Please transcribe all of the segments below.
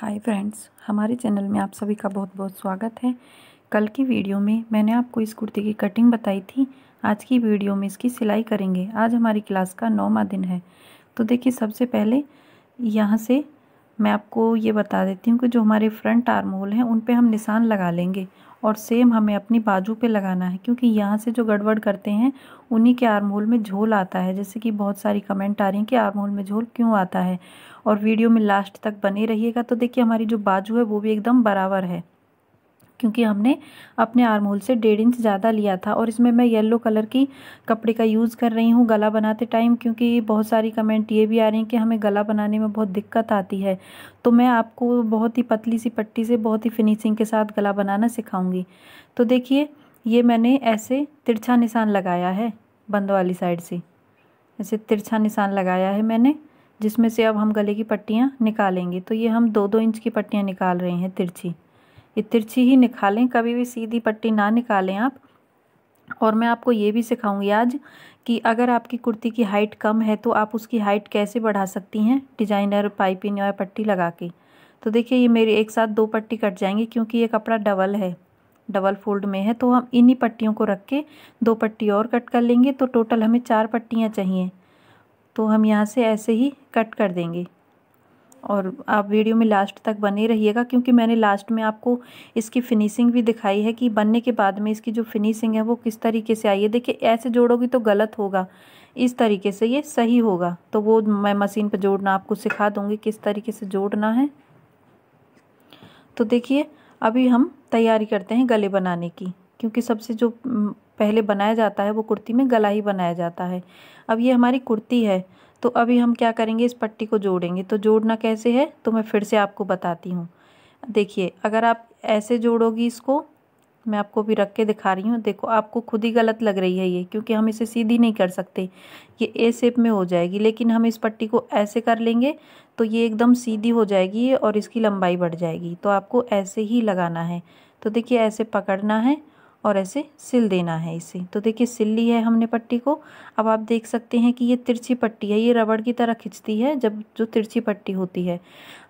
hi friends हमारे channel में आप सभी का बहुत बहुत स्वागत है कल की वीडियो में मैंने आपको इस कुर्ती की कटिंग बताई थी आज की वीडियो में इसकी सिलाई करेंगे आज हमारी क्लास का नौवा दिन है तो देखिए सबसे पहले यहाँ से मैं आपको ये बता देती हूँ कि जो हमारे फ्रंट आर्म होल हैं उन पर हम निशान लगा लेंगे और सेम हमें अपनी बाजू पे लगाना है क्योंकि यहाँ से जो गड़बड़ करते हैं उन्हीं के आर्म होल में झोल आता है जैसे कि बहुत सारी कमेंट आ रही हैं कि आर्म होल में झोल क्यों आता है और वीडियो में लास्ट तक बने रहिएगा तो देखिए हमारी जो बाजू है वो भी एकदम बराबर है क्योंकि हमने अपने आर्म होल से डेढ़ इंच ज़्यादा लिया था और इसमें मैं येलो कलर की कपड़े का यूज़ कर रही हूँ गला बनाते टाइम क्योंकि बहुत सारी कमेंट ये भी आ रही हैं कि हमें गला बनाने में बहुत दिक्कत आती है तो मैं आपको बहुत ही पतली सी पट्टी से बहुत ही फिनिशिंग के साथ गला बनाना सिखाऊँगी तो देखिए ये मैंने ऐसे तिरछा निशान लगाया है बंद वाली साइड से ऐसे तिरछा निशान लगाया है मैंने जिसमें से अब हम गले की पट्टियाँ निकालेंगे तो ये हम दो दो इंच की पट्टियाँ निकाल रहे हैं तिरछी ये तिरछी ही निकालें कभी भी सीधी पट्टी ना निकालें आप और मैं आपको ये भी सिखाऊंगी आज कि अगर आपकी कुर्ती की हाइट कम है तो आप उसकी हाइट कैसे बढ़ा सकती हैं डिजाइनर पाइपिंग या पट्टी लगा के तो देखिए ये मेरी एक साथ दो पट्टी कट जाएंगी क्योंकि ये कपड़ा डबल है डबल फोल्ड में है तो हम इन्हीं पट्टियों को रख के दो पट्टी और कट कर लेंगे तो टोटल हमें चार पट्टियाँ चाहिए तो हम यहाँ से ऐसे ही कट कर देंगे और आप वीडियो में लास्ट तक बने रहिएगा क्योंकि मैंने लास्ट में आपको इसकी फिनिशिंग भी दिखाई है कि बनने के बाद में इसकी जो फिनिशिंग है वो किस तरीके से आई है देखिए ऐसे जोड़ोगे तो गलत होगा इस तरीके से ये सही होगा तो वो मैं मशीन पर जोड़ना आपको सिखा दूँगी किस तरीके से जोड़ना है तो देखिए अभी हम तैयारी करते हैं गले बनाने की क्योंकि सबसे जो पहले बनाया जाता है वो कुर्ती में गला ही बनाया जाता है अब ये हमारी कुर्ती है तो अभी हम क्या करेंगे इस पट्टी को जोड़ेंगे तो जोड़ना कैसे है तो मैं फिर से आपको बताती हूँ देखिए अगर आप ऐसे जोड़ोगी इसको मैं आपको भी रख के दिखा रही हूँ देखो आपको खुद ही गलत लग रही है ये क्योंकि हम इसे सीधी नहीं कर सकते ये ए शेप में हो जाएगी लेकिन हम इस पट्टी को ऐसे कर लेंगे तो ये एकदम सीधी हो जाएगी और इसकी लंबाई बढ़ जाएगी तो आपको ऐसे ही लगाना है तो देखिए ऐसे पकड़ना है और ऐसे सिल देना है इसे तो देखिए सिल ली है हमने पट्टी को अब आप देख सकते हैं कि ये तिरछी पट्टी है ये रबड़ की तरह खिंचती है जब जो तिरछी पट्टी होती है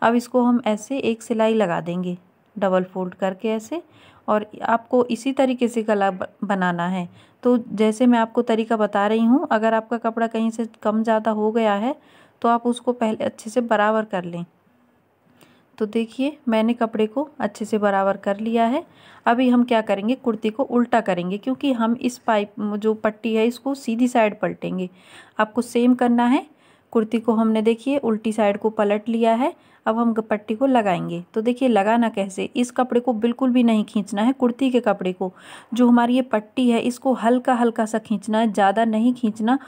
अब इसको हम ऐसे एक सिलाई लगा देंगे डबल फोल्ड करके ऐसे और आपको इसी तरीके से गला बनाना है तो जैसे मैं आपको तरीका बता रही हूँ अगर आपका कपड़ा कहीं से कम ज़्यादा हो गया है तो आप उसको पहले अच्छे से बराबर कर लें तो देखिए मैंने कपड़े को अच्छे से बराबर कर लिया है अभी हम क्या करेंगे कुर्ती को उल्टा करेंगे क्योंकि हम इस पाइप जो पट्टी है इसको सीधी साइड पलटेंगे आपको सेम करना है कुर्ती को हमने देखिए उल्टी साइड को पलट लिया है अब हम पट्टी को लगाएंगे तो देखिए लगाना कैसे इस कपड़े को बिल्कुल भी नहीं खींचना है कुर्ती के कपड़े को जो हमारी ये पट्टी है इसको हल्का हल्का सा खींचना है ज़्यादा नहीं खींचना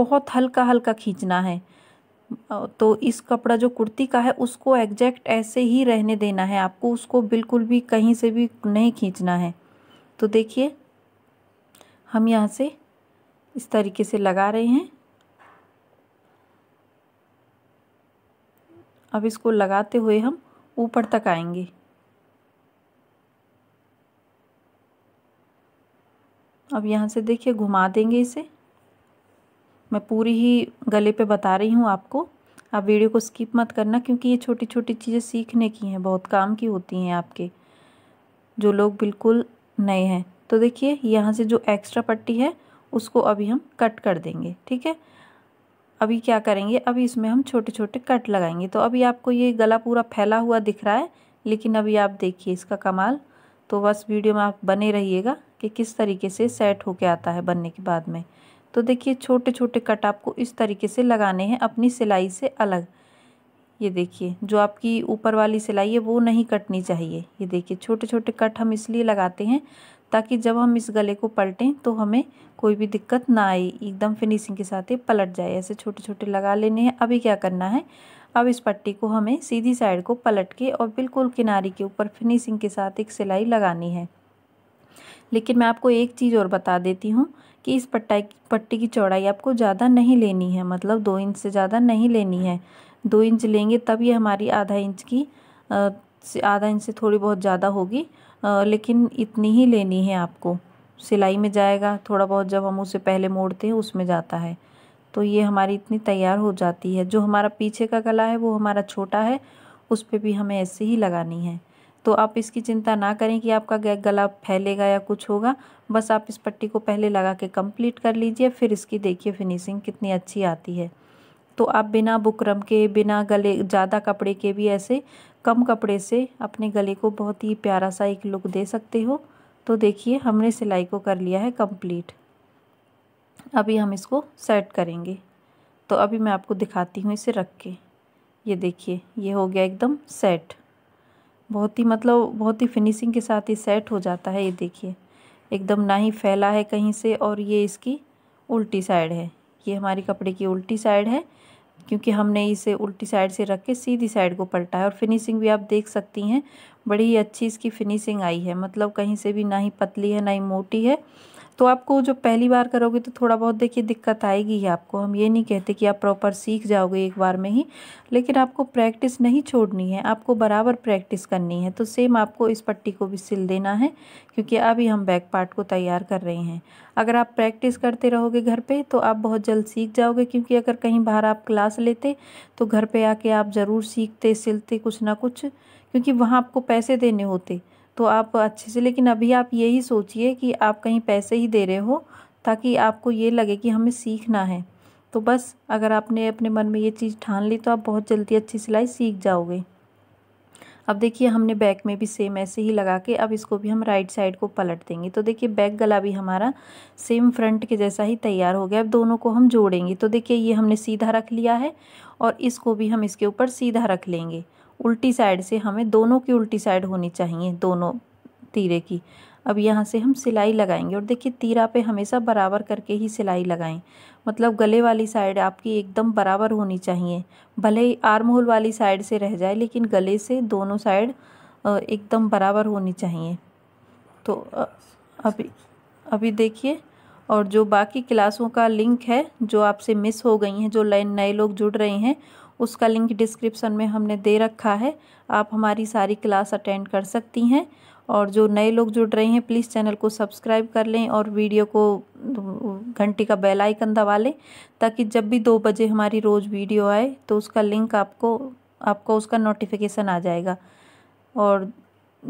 बहुत हल्का हल्का खींचना है तो इस कपड़ा जो कुर्ती का है उसको एग्जैक्ट ऐसे ही रहने देना है आपको उसको बिल्कुल भी कहीं से भी नहीं खींचना है तो देखिए हम यहाँ से इस तरीके से लगा रहे हैं अब इसको लगाते हुए हम ऊपर तक आएंगे अब यहाँ से देखिए घुमा देंगे इसे मैं पूरी ही गले पे बता रही हूँ आपको आप वीडियो को स्किप मत करना क्योंकि ये छोटी छोटी चीज़ें सीखने की हैं बहुत काम की होती हैं आपके जो लोग बिल्कुल नए हैं तो देखिए यहाँ से जो एक्स्ट्रा पट्टी है उसको अभी हम कट कर देंगे ठीक है अभी क्या करेंगे अभी इसमें हम छोटे छोटे कट लगाएंगे तो अभी आपको ये गला पूरा फैला हुआ दिख रहा है लेकिन अभी आप देखिए इसका कमाल तो बस वीडियो में आप बने रहिएगा कि किस तरीके से सेट होके आता है बनने के बाद में तो देखिए छोटे छोटे कट आपको इस तरीके से लगाने हैं अपनी सिलाई से अलग ये देखिए जो आपकी ऊपर वाली सिलाई है वो नहीं कटनी चाहिए ये देखिए छोटे छोटे कट हम इसलिए लगाते हैं ताकि जब हम इस गले को पलटें तो हमें कोई भी दिक्कत ना आए एकदम फिनिशिंग के साथ ही पलट जाए ऐसे छोटे छोटे लगा लेने हैं अभी क्या करना है अब इस पट्टी को हमें सीधी साइड को पलट के और बिल्कुल किनारे के ऊपर फिनिशिंग के साथ एक सिलाई लगानी है लेकिन मैं आपको एक चीज़ और बता देती हूँ कि इस पट्टा पट्टी की चौड़ाई आपको ज़्यादा नहीं लेनी है मतलब दो इंच से ज़्यादा नहीं लेनी है दो इंच लेंगे तब ये हमारी आधा इंच की आधा इंच से थोड़ी बहुत ज़्यादा होगी लेकिन इतनी ही लेनी है आपको सिलाई में जाएगा थोड़ा बहुत जब हम उसे पहले मोड़ते हैं उसमें जाता है तो ये हमारी इतनी तैयार हो जाती है जो हमारा पीछे का गला है वो हमारा छोटा है उस पर भी हमें ऐसे ही लगानी है तो आप इसकी चिंता ना करें कि आपका गला फैलेगा या कुछ होगा बस आप इस पट्टी को पहले लगा के कंप्लीट कर लीजिए फिर इसकी देखिए फिनिशिंग कितनी अच्छी आती है तो आप बिना बुकरम के बिना गले ज़्यादा कपड़े के भी ऐसे कम कपड़े से अपने गले को बहुत ही प्यारा सा एक लुक दे सकते हो तो देखिए हमने सिलाई को कर लिया है कम्प्लीट अभी हम इसको सेट करेंगे तो अभी मैं आपको दिखाती हूँ इसे रख के ये देखिए ये हो गया एकदम सेट बहुत ही मतलब बहुत ही फिनिशिंग के साथ ये सेट हो जाता है ये देखिए एकदम ना ही फैला है कहीं से और ये इसकी उल्टी साइड है ये हमारी कपड़े की उल्टी साइड है क्योंकि हमने इसे उल्टी साइड से रख के सीधी साइड को पलटा है और फिनिशिंग भी आप देख सकती हैं बड़ी अच्छी इसकी फिनिशिंग आई है मतलब कहीं से भी ना ही पतली है ना ही मोटी है तो आपको जो पहली बार करोगे तो थोड़ा बहुत देखिए दिक्कत आएगी ही आपको हम ये नहीं कहते कि आप प्रॉपर सीख जाओगे एक बार में ही लेकिन आपको प्रैक्टिस नहीं छोड़नी है आपको बराबर प्रैक्टिस करनी है तो सेम आपको इस पट्टी को भी सिल देना है क्योंकि अभी हम बैक पार्ट को तैयार कर रहे हैं अगर आप प्रैक्टिस करते रहोगे घर पर तो आप बहुत जल्द सीख जाओगे क्योंकि अगर कहीं बाहर आप क्लास लेते तो घर पर आके आप ज़रूर सीखते सिलते कुछ ना कुछ क्योंकि वहाँ आपको पैसे देने होते तो आप अच्छे से लेकिन अभी आप यही सोचिए कि आप कहीं पैसे ही दे रहे हो ताकि आपको ये लगे कि हमें सीखना है तो बस अगर आपने अपने मन में ये चीज़ ठान ली तो आप बहुत जल्दी अच्छी सिलाई सीख जाओगे अब देखिए हमने बैक में भी सेम ऐसे ही लगा के अब इसको भी हम राइट साइड को पलट देंगे तो देखिए बैक गला भी हमारा सेम फ्रंट के जैसा ही तैयार हो गया अब दोनों को हम जोड़ेंगे तो देखिए ये हमने सीधा रख लिया है और इसको भी हम इसके ऊपर सीधा रख लेंगे उल्टी साइड से हमें दोनों की उल्टी साइड होनी चाहिए दोनों तीरे की अब यहाँ से हम सिलाई लगाएंगे और देखिए तीरा पे हमेशा बराबर करके ही सिलाई लगाएं मतलब गले वाली साइड आपकी एकदम बराबर होनी चाहिए भले ही आर्म होल वाली साइड से रह जाए लेकिन गले से दोनों साइड एकदम बराबर होनी चाहिए तो अभी अभी देखिए और जो बाकी क्लासों का लिंक है जो आपसे मिस हो गई हैं जो लाइन नए लोग जुड़ रहे हैं उसका लिंक डिस्क्रिप्शन में हमने दे रखा है आप हमारी सारी क्लास अटेंड कर सकती हैं और जो नए लोग जुड़ रहे हैं प्लीज़ चैनल को सब्सक्राइब कर लें और वीडियो को घंटी का बेल आइकन दबा लें ताकि जब भी दो बजे हमारी रोज़ वीडियो आए तो उसका लिंक आपको आपको उसका नोटिफिकेशन आ जाएगा और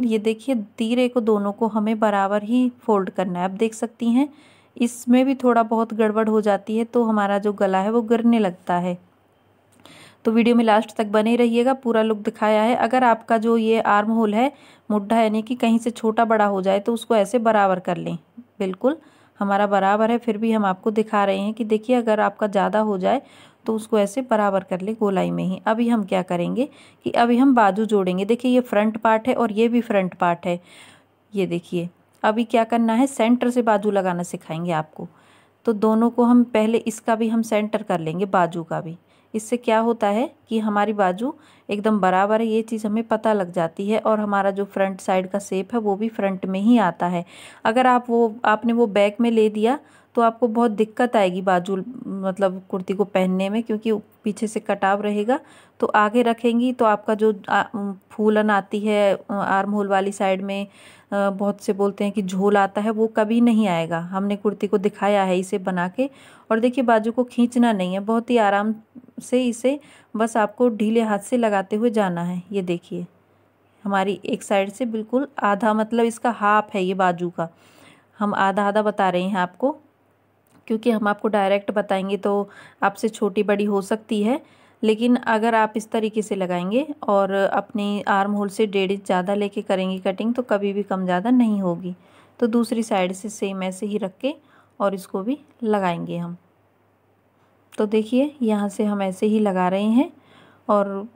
ये देखिए तीरे को दोनों को हमें बराबर ही फोल्ड करना है आप देख सकती हैं इसमें भी थोड़ा बहुत गड़बड़ हो जाती है तो हमारा जो गला है वो गिरने लगता है तो वीडियो में लास्ट तक बने रहिएगा पूरा लुक दिखाया है अगर आपका जो ये आर्म होल है मुड्ढा यानी कि कहीं से छोटा बड़ा हो जाए तो उसको ऐसे बराबर कर लें बिल्कुल हमारा बराबर है फिर भी हम आपको दिखा रहे हैं कि देखिए अगर आपका ज़्यादा हो जाए तो उसको ऐसे बराबर कर ले गोलाई में ही अभी हम क्या करेंगे कि अभी हम बाजू जोड़ेंगे देखिए ये फ्रंट पार्ट है और ये भी फ्रंट पार्ट है ये देखिए अभी क्या करना है सेंटर से बाजू लगाना सिखाएंगे आपको तो दोनों को हम पहले इसका भी हम सेंटर कर लेंगे बाजू का भी इससे क्या होता है कि हमारी बाजू एकदम बराबर है ये चीज़ हमें पता लग जाती है और हमारा जो फ्रंट साइड का सेप है वो भी फ्रंट में ही आता है अगर आप वो आपने वो बैक में ले दिया तो आपको बहुत दिक्कत आएगी बाजू मतलब कुर्ती को पहनने में क्योंकि पीछे से कटाव रहेगा तो आगे रखेंगी तो आपका जो फूलन आती है आर्म होल वाली साइड में बहुत से बोलते हैं कि झोल आता है वो कभी नहीं आएगा हमने कुर्ती को दिखाया है इसे बना के और देखिए बाजू को खींचना नहीं है बहुत ही आराम से इसे बस आपको ढीले हाथ से लगाते हुए जाना है ये देखिए हमारी एक साइड से बिल्कुल आधा मतलब इसका हाफ है ये बाजू का हम आधा आधा बता रहे हैं आपको क्योंकि हम आपको डायरेक्ट बताएंगे तो आपसे छोटी बड़ी हो सकती है लेकिन अगर आप इस तरीके से लगाएंगे और अपनी आर्म होल से डेढ़ इंच ज़्यादा लेके करेंगे कटिंग तो कभी भी कम ज़्यादा नहीं होगी तो दूसरी साइड से सेम ऐसे ही रख के और इसको भी लगाएंगे हम तो देखिए यहाँ से हम ऐसे ही लगा रहे हैं और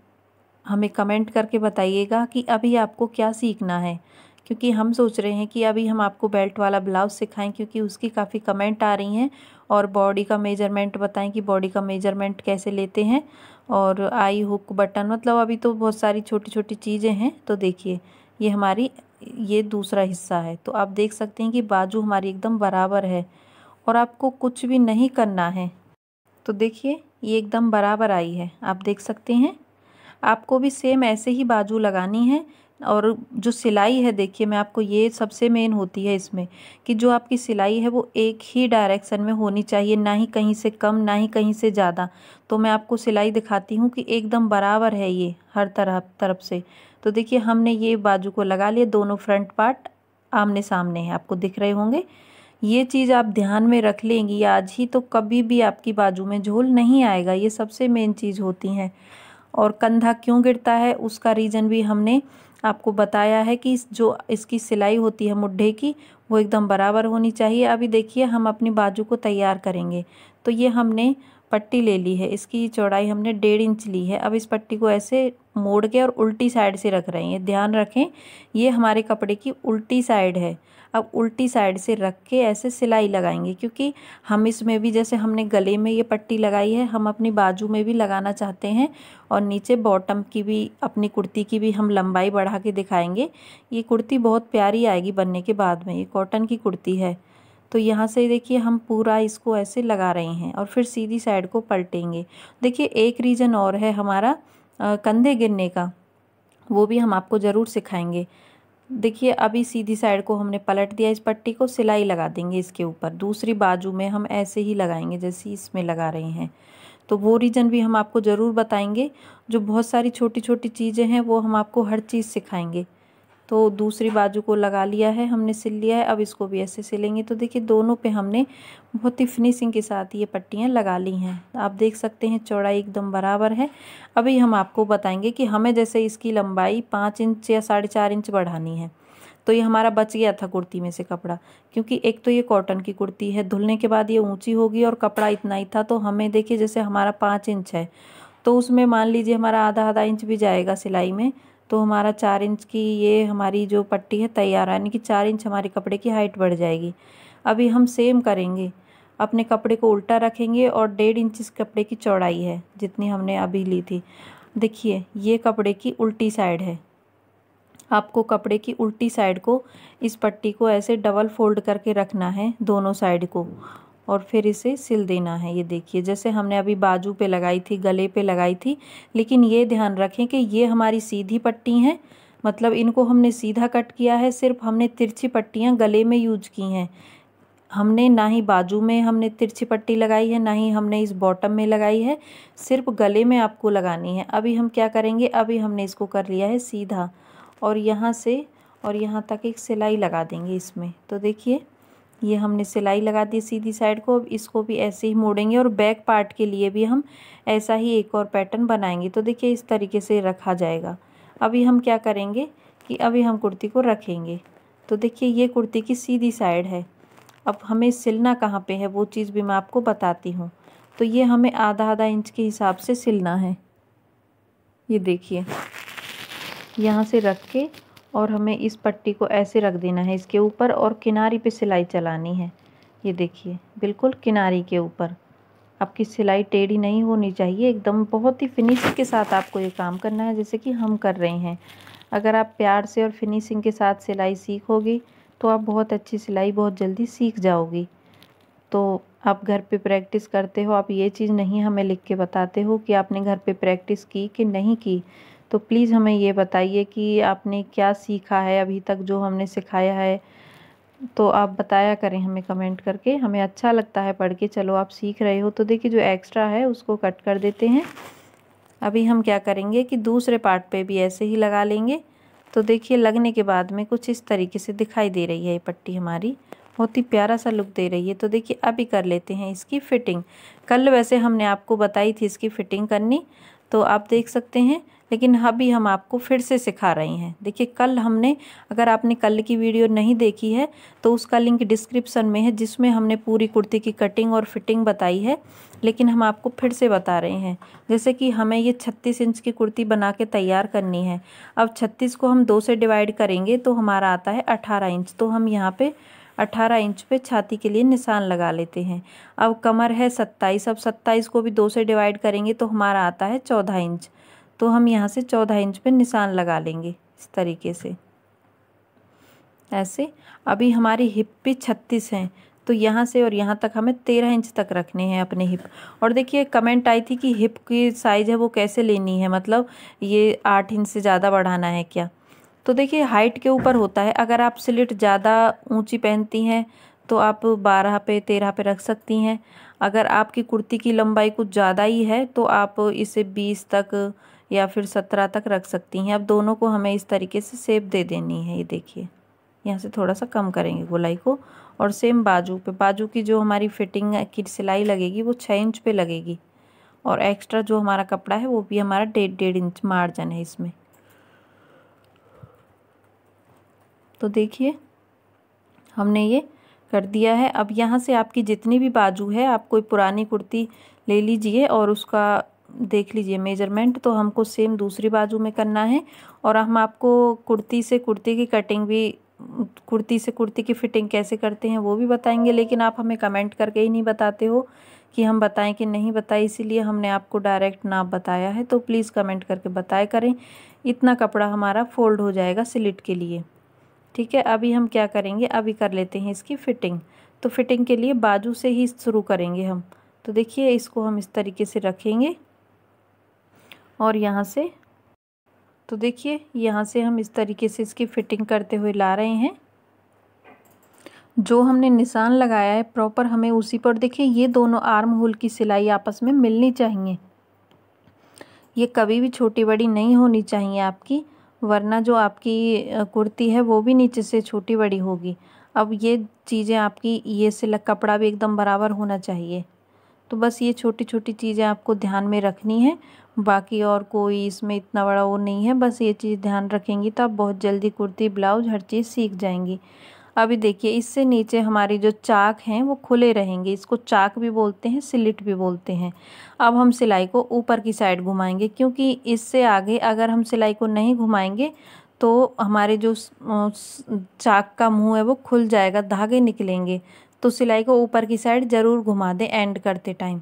हमें कमेंट करके बताइएगा कि अभी आपको क्या सीखना है क्योंकि हम सोच रहे हैं कि अभी हम आपको बेल्ट वाला ब्लाउज़ सिखाएं क्योंकि उसकी काफ़ी कमेंट आ रही हैं और बॉडी का मेजरमेंट बताएं कि बॉडी का मेजरमेंट कैसे लेते हैं और आई हुक बटन मतलब अभी तो बहुत सारी छोटी छोटी चीज़ें हैं तो देखिए ये हमारी ये दूसरा हिस्सा है तो आप देख सकते हैं कि बाजू हमारी एकदम बराबर है और आपको कुछ भी नहीं करना है तो देखिए ये एकदम बराबर आई है आप देख सकते हैं आपको भी सेम ऐसे ही बाजू लगानी है और जो सिलाई है देखिए मैं आपको ये सबसे मेन होती है इसमें कि जो आपकी सिलाई है वो एक ही डायरेक्शन में होनी चाहिए ना ही कहीं से कम ना ही कहीं से ज़्यादा तो मैं आपको सिलाई दिखाती हूँ कि एकदम बराबर है ये हर तरह तरफ से तो देखिए हमने ये बाजू को लगा लिया दोनों फ्रंट पार्ट आमने सामने हैं आपको दिख रहे होंगे ये चीज़ आप ध्यान में रख लेंगी आज ही तो कभी भी आपकी बाजू में झोल नहीं आएगा ये सबसे मेन चीज़ होती हैं और कंधा क्यों गिरता है उसका रीज़न भी हमने आपको बताया है कि इस जो इसकी सिलाई होती है मुड्ढे की वो एकदम बराबर होनी चाहिए अभी देखिए हम अपनी बाजू को तैयार करेंगे तो ये हमने पट्टी ले ली है इसकी चौड़ाई हमने डेढ़ इंच ली है अब इस पट्टी को ऐसे मोड़ के और उल्टी साइड से रख रहे हैं ध्यान रखें ये हमारे कपड़े की उल्टी साइड है अब उल्टी साइड से रख के ऐसे सिलाई लगाएंगे क्योंकि हम इसमें भी जैसे हमने गले में ये पट्टी लगाई है हम अपनी बाजू में भी लगाना चाहते हैं और नीचे बॉटम की भी अपनी कुर्ती की भी हम लंबाई बढ़ा के दिखाएंगे ये कुर्ती बहुत प्यारी आएगी बनने के बाद में ये कॉटन की कुर्ती है तो यहाँ से देखिए हम पूरा इसको ऐसे लगा रहे हैं और फिर सीधी साइड को पलटेंगे देखिए एक रीज़न और है हमारा आ, कंधे गिरने का वो भी हम आपको ज़रूर सिखाएंगे देखिए अभी सीधी साइड को हमने पलट दिया इस पट्टी को सिलाई लगा देंगे इसके ऊपर दूसरी बाजू में हम ऐसे ही लगाएंगे जैसे इसमें लगा रहे हैं तो वो रीजन भी हम आपको ज़रूर बताएंगे जो बहुत सारी छोटी छोटी चीज़ें हैं वो हम आपको हर चीज़ सिखाएंगे तो दूसरी बाजू को लगा लिया है हमने सिल लिया है अब इसको भी ऐसे सिलेंगे तो देखिए दोनों पे हमने बहुत ही फिनिशिंग के साथ ये पट्टियाँ लगा ली हैं आप देख सकते हैं चौड़ाई एकदम बराबर है अभी हम आपको बताएंगे कि हमें जैसे इसकी लंबाई पाँच इंच या साढ़े चार इंच बढ़ानी है तो ये हमारा बच गया था कुर्ती में से कपड़ा क्योंकि एक तो ये कॉटन की कुर्ती है धुलने के बाद ये ऊँची होगी और कपड़ा इतना ही था तो हमें देखिए जैसे हमारा पाँच इंच है तो उसमें मान लीजिए हमारा आधा आधा इंच भी जाएगा सिलाई में तो हमारा चार इंच की ये हमारी जो पट्टी है तैयार यानी कि चार इंच हमारे कपड़े की हाइट बढ़ जाएगी अभी हम सेम करेंगे अपने कपड़े को उल्टा रखेंगे और डेढ़ इंच इस कपड़े की चौड़ाई है जितनी हमने अभी ली थी देखिए ये कपड़े की उल्टी साइड है आपको कपड़े की उल्टी साइड को इस पट्टी को ऐसे डबल फोल्ड करके रखना है दोनों साइड को और फिर इसे सिल देना है ये देखिए जैसे हमने अभी बाजू पे लगाई थी गले पे लगाई थी लेकिन ये ध्यान रखें कि ये हमारी सीधी पट्टी हैं मतलब इनको हमने सीधा कट किया है सिर्फ हमने तिरछी पट्टियाँ गले में यूज की हैं हमने ना ही बाजू में हमने तिरछी पट्टी लगाई है ना ही हमने इस बॉटम में लगाई है सिर्फ गले में आपको लगानी है अभी हम क्या करेंगे अभी हमने इसको कर लिया है सीधा और यहाँ से और यहाँ तक एक सिलाई लगा देंगे इसमें तो देखिए ये हमने सिलाई लगा दी सीधी साइड को अब इसको भी ऐसे ही मोड़ेंगे और बैक पार्ट के लिए भी हम ऐसा ही एक और पैटर्न बनाएंगे तो देखिए इस तरीके से रखा जाएगा अभी हम क्या करेंगे कि अभी हम कुर्ती को रखेंगे तो देखिए ये कुर्ती की सीधी साइड है अब हमें सिलना कहाँ पे है वो चीज़ भी मैं आपको बताती हूँ तो ये हमें आधा आधा इंच के हिसाब से सिलना है ये देखिए यहाँ से रख के और हमें इस पट्टी को ऐसे रख देना है इसके ऊपर और किनारी पे सिलाई चलानी है ये देखिए बिल्कुल किनारी के ऊपर आपकी सिलाई टेढ़ी नहीं होनी चाहिए एकदम बहुत ही फिनिश के साथ आपको ये काम करना है जैसे कि हम कर रहे हैं अगर आप प्यार से और फिनिशिंग के साथ सिलाई सीखोगी तो आप बहुत अच्छी सिलाई बहुत जल्दी सीख जाओगी तो आप घर पे प्रैक्टिस करते हो आप ये चीज़ नहीं हमें लिख के बताते हो कि आपने घर पे प्रैक्टिस की कि नहीं की तो प्लीज़ हमें ये बताइए कि आपने क्या सीखा है अभी तक जो हमने सिखाया है तो आप बताया करें हमें कमेंट करके हमें अच्छा लगता है पढ़ के चलो आप सीख रहे हो तो देखिए जो एक्स्ट्रा है उसको कट कर देते हैं अभी हम क्या करेंगे कि दूसरे पार्ट पे भी ऐसे ही लगा लेंगे तो देखिए लगने के बाद में कुछ इस तरीके से दिखाई दे रही है ये पट्टी हमारी बहुत ही प्यारा सा लुक दे रही है तो देखिए अभी कर लेते हैं इसकी फ़िटिंग कल वैसे हमने आपको बताई थी इसकी फ़िटिंग करनी तो आप देख सकते हैं लेकिन अभी हम आपको फिर से सिखा रहे हैं देखिए कल हमने अगर आपने कल की वीडियो नहीं देखी है तो उसका लिंक डिस्क्रिप्सन में है जिसमें हमने पूरी कुर्ती की कटिंग और फिटिंग बताई है लेकिन हम आपको फिर से बता रहे हैं जैसे कि हमें ये छत्तीस इंच की कुर्ती बना के तैयार करनी है अब छत्तीस को हम दो से डिवाइड करेंगे तो हमारा आता है अठारह इंच तो हम यहाँ पर 18 इंच पे छाती के लिए निशान लगा लेते हैं अब कमर है 27 अब 27 को भी दो से डिवाइड करेंगे तो हमारा आता है 14 इंच तो हम यहाँ से चौदह इंच पे निशान लगा लेंगे इस तरीके से ऐसे अभी हमारी हिप भी छत्तीस हैं तो यहाँ से और यहाँ तक हमें तेरह इंच तक रखने हैं अपने हिप और देखिए कमेंट आई थी कि हिप की साइज़ है वो कैसे लेनी है मतलब ये आठ इंच से ज़्यादा बढ़ाना है क्या तो देखिए हाइट के ऊपर होता है अगर आप स्लिट ज़्यादा ऊंची पहनती हैं तो आप बारह पे तेरह पे रख सकती हैं अगर आपकी कुर्ती की लंबाई कुछ ज़्यादा ही है तो आप इसे बीस तक या फिर सत्रह तक रख सकती हैं अब दोनों को हमें इस तरीके से सेप दे देनी है ये देखिए यहाँ से थोड़ा सा कम करेंगे गोलाई को और सेम बाजू पे बाजू की जो हमारी फिटिंग की सिलाई लगेगी वो छः इंच पे लगेगी और एक्स्ट्रा जो हमारा कपड़ा है वो भी हमारा डेढ़ डेढ़ इंच मार्जन है इसमें तो देखिए हमने ये कर दिया है अब यहाँ से आपकी जितनी भी बाजू है आप कोई पुरानी कुर्ती ले लीजिए और उसका देख लीजिए मेजरमेंट तो हमको सेम दूसरी बाजू में करना है और हम आपको कुर्ती से कुर्ती की कटिंग भी कुर्ती से कुर्ती की फ़िटिंग कैसे करते हैं वो भी बताएंगे लेकिन आप हमें कमेंट करके ही नहीं बताते हो कि हम बताएं कि नहीं बताएं इसीलिए हमने आपको डायरेक्ट नाप बताया है तो प्लीज़ कमेंट करके बताए करें इतना कपड़ा हमारा फोल्ड हो जाएगा सिलिट के लिए ठीक है अभी हम क्या करेंगे अभी कर लेते हैं इसकी फ़िटिंग तो फ़िटिंग के लिए बाजू से ही शुरू करेंगे हम तो देखिए इसको हम इस तरीके से रखेंगे और यहाँ से तो देखिए यहाँ से हम इस तरीके से इसकी फिटिंग करते हुए ला रहे हैं जो हमने निशान लगाया है प्रॉपर हमें उसी पर देखिए ये दोनों आर्म होल की सिलाई आपस में मिलनी चाहिए ये कभी भी छोटी बड़ी नहीं होनी चाहिए आपकी वरना जो आपकी कुर्ती है वो भी नीचे से छोटी बड़ी होगी अब ये चीज़ें आपकी ये सिला कपड़ा भी एकदम बराबर होना चाहिए तो बस ये छोटी छोटी चीज़ें आपको ध्यान में रखनी है बाकी और कोई इसमें इतना बड़ा वो नहीं है बस ये चीज़ ध्यान रखेंगी तो आप बहुत जल्दी कुर्ती ब्लाउज हर चीज़ सीख जाएंगी अभी देखिए इससे नीचे हमारी जो चाक हैं वो खुले रहेंगे इसको चाक भी बोलते हैं सिलिट भी बोलते हैं अब हम सिलाई को ऊपर की साइड घुमाएंगे क्योंकि इससे आगे अगर हम सिलाई को नहीं घुमाएंगे तो हमारे जो चाक का मुंह है वो खुल जाएगा धागे निकलेंगे तो सिलाई को ऊपर की साइड ज़रूर घुमा दें एंड करते टाइम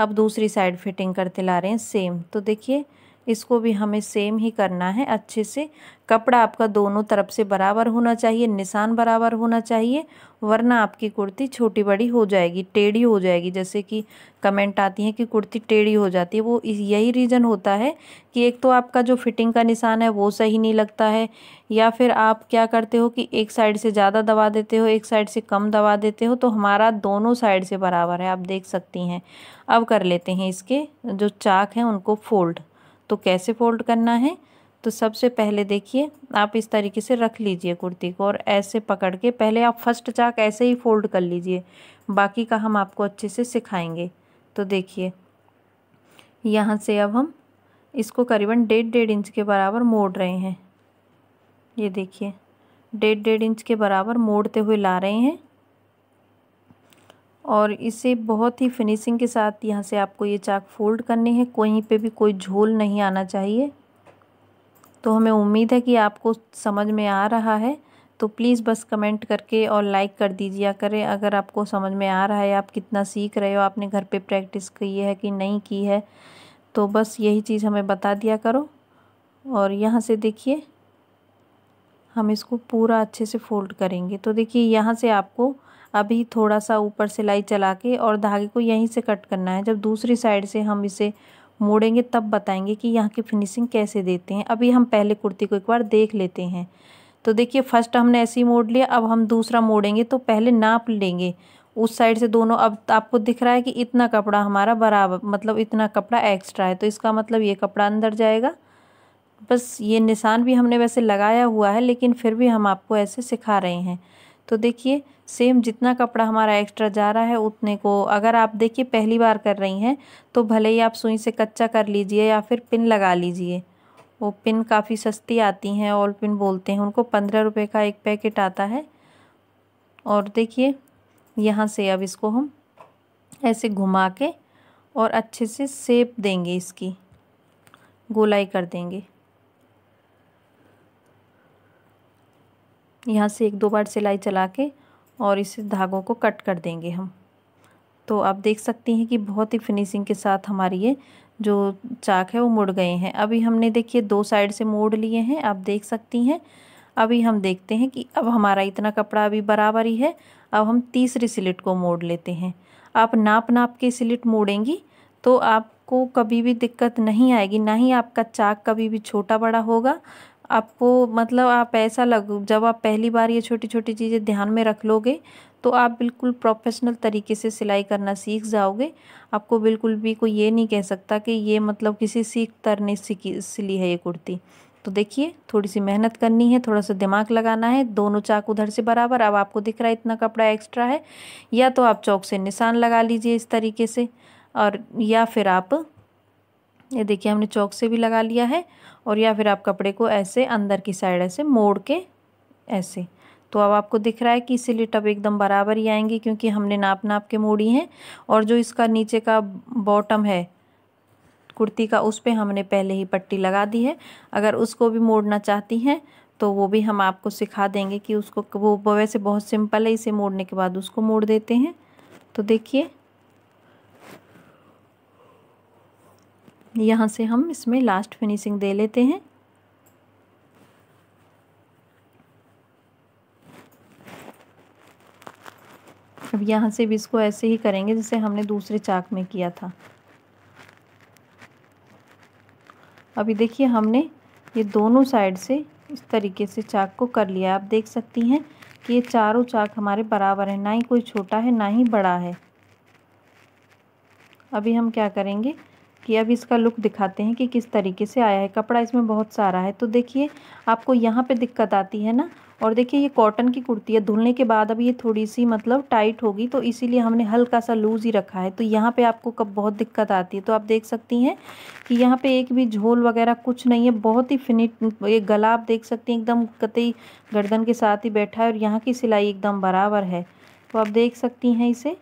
अब दूसरी साइड फिटिंग करते ला रहे हैं सेम तो देखिए इसको भी हमें सेम ही करना है अच्छे से कपड़ा आपका दोनों तरफ से बराबर होना चाहिए निशान बराबर होना चाहिए वरना आपकी कुर्ती छोटी बड़ी हो जाएगी टेढ़ी हो जाएगी जैसे कि कमेंट आती है कि कुर्ती टेढ़ी हो जाती है वो यही रीज़न होता है कि एक तो आपका जो फिटिंग का निशान है वो सही नहीं लगता है या फिर आप क्या करते हो कि एक साइड से ज़्यादा दबा देते हो एक साइड से कम दबा देते हो तो हमारा दोनों साइड से बराबर है आप देख सकती हैं अब कर लेते हैं इसके जो चाक हैं उनको फोल्ड तो कैसे फोल्ड करना है तो सबसे पहले देखिए आप इस तरीके से रख लीजिए कुर्ती को और ऐसे पकड़ के पहले आप फर्स्ट चाक ऐसे ही फोल्ड कर लीजिए बाकी का हम आपको अच्छे से सिखाएंगे तो देखिए यहाँ से अब हम इसको करीबन डेढ़ डेढ़ इंच के बराबर मोड़ रहे हैं ये देखिए डेढ़ डेढ़ इंच के बराबर मोड़ते हुए ला रहे हैं और इसे बहुत ही फिनिशिंग के साथ यहाँ से आपको ये चाक फोल्ड करनी है कहीं पे भी कोई झोल नहीं आना चाहिए तो हमें उम्मीद है कि आपको समझ में आ रहा है तो प्लीज़ बस कमेंट करके और लाइक कर दीजिए करें अगर आपको समझ में आ रहा है आप कितना सीख रहे हो आपने घर पे प्रैक्टिस की है कि नहीं की है तो बस यही चीज़ हमें बता दिया करो और यहाँ से देखिए हम इसको पूरा अच्छे से फोल्ड करेंगे तो देखिए यहाँ से आपको अभी थोड़ा सा ऊपर सिलाई चला के और धागे को यहीं से कट करना है जब दूसरी साइड से हम इसे मोड़ेंगे तब बताएंगे कि यहाँ की फिनिशिंग कैसे देते हैं अभी हम पहले कुर्ती को एक बार देख लेते हैं तो देखिए फर्स्ट हमने ऐसे ही मोड़ लिया अब हम दूसरा मोड़ेंगे तो पहले नाप लेंगे उस साइड से दोनों अब आपको दिख रहा है कि इतना कपड़ा हमारा बराबर मतलब इतना कपड़ा एक्स्ट्रा है तो इसका मतलब ये कपड़ा अंदर जाएगा बस ये निशान भी हमने वैसे लगाया हुआ है लेकिन फिर भी हम आपको ऐसे सिखा रहे हैं तो देखिए सेम जितना कपड़ा हमारा एक्स्ट्रा जा रहा है उतने को अगर आप देखिए पहली बार कर रही हैं तो भले ही आप सुई से कच्चा कर लीजिए या फिर पिन लगा लीजिए वो पिन काफ़ी सस्ती आती हैं ऑल पिन बोलते हैं उनको पंद्रह रुपये का एक पैकेट आता है और देखिए यहाँ से अब इसको हम ऐसे घुमा के और अच्छे से सेप देंगे इसकी गोलाई कर देंगे यहाँ से एक दो बार सिलाई चला के और इस धागों को कट कर देंगे हम तो आप देख सकती हैं कि बहुत ही फिनिशिंग के साथ हमारी ये जो चाक है वो मुड़ गए हैं अभी हमने देखिए दो साइड से मोड़ लिए हैं आप देख सकती हैं अभी हम देखते हैं कि अब हमारा इतना कपड़ा अभी बराबर ही है अब हम तीसरी सिलिट को मोड़ लेते हैं आप नाप नाप के सिलिट मोड़ेंगी तो आपको कभी भी दिक्कत नहीं आएगी ना ही आपका चाक कभी भी छोटा बड़ा होगा आपको मतलब आप ऐसा लग जब आप पहली बार ये छोटी छोटी चीज़ें ध्यान में रख लोगे तो आप बिल्कुल प्रोफेशनल तरीके से सिलाई करना सीख जाओगे आपको बिल्कुल भी कोई ये नहीं कह सकता कि ये मतलब किसी सीख तर ने सीखी सिली है ये कुर्ती तो देखिए थोड़ी सी मेहनत करनी है थोड़ा सा दिमाग लगाना है दोनों चाक उधर से बराबर अब आपको दिख रहा है इतना कपड़ा एक्स्ट्रा है या तो आप चौक से निशान लगा लीजिए इस तरीके से और या फिर आप ये देखिए हमने चौक से भी लगा लिया है और या फिर आप कपड़े को ऐसे अंदर की साइड ऐसे मोड़ के ऐसे तो अब आपको दिख रहा है कि इसीलिए टब एकदम बराबर ही आएंगे क्योंकि हमने नाप नाप के मोड़ी हैं और जो इसका नीचे का बॉटम है कुर्ती का उस पर हमने पहले ही पट्टी लगा दी है अगर उसको भी मोड़ना चाहती हैं तो वो भी हम आपको सिखा देंगे कि उसको वो वैसे बहुत सिंपल है इसे मोड़ने के बाद उसको मोड़ देते हैं तो देखिए यहाँ से हम इसमें लास्ट फिनिशिंग दे लेते हैं अब यहाँ से भी इसको ऐसे ही करेंगे जैसे हमने दूसरे चाक में किया था अभी देखिए हमने ये दोनों साइड से इस तरीके से चाक को कर लिया आप देख सकती हैं कि ये चारों चाक हमारे बराबर है ना ही कोई छोटा है ना ही बड़ा है अभी हम क्या करेंगे कि अब इसका लुक दिखाते हैं कि किस तरीके से आया है कपड़ा इसमें बहुत सारा है तो देखिए आपको यहाँ पे दिक्कत आती है ना और देखिए ये कॉटन की कुर्ती है धुलने के बाद अब ये थोड़ी सी मतलब टाइट होगी तो इसीलिए हमने हल्का सा लूज़ ही रखा है तो यहाँ पे आपको कब बहुत दिक्कत आती है तो आप देख सकती हैं कि यहाँ पे एक भी झोल वगैरह कुछ नहीं है बहुत ही फिनिट ये गला आप देख सकती हैं एकदम कतई गर्दन के साथ ही बैठा है और यहाँ की सिलाई एकदम बराबर है तो आप देख सकती हैं इसे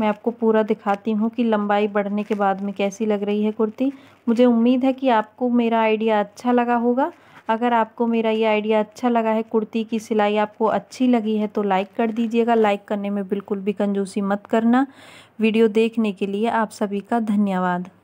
मैं आपको पूरा दिखाती हूँ कि लंबाई बढ़ने के बाद में कैसी लग रही है कुर्ती मुझे उम्मीद है कि आपको मेरा आइडिया अच्छा लगा होगा अगर आपको मेरा ये आइडिया अच्छा लगा है कुर्ती की सिलाई आपको अच्छी लगी है तो लाइक कर दीजिएगा लाइक करने में बिल्कुल भी कंजूसी मत करना वीडियो देखने के लिए आप सभी का धन्यवाद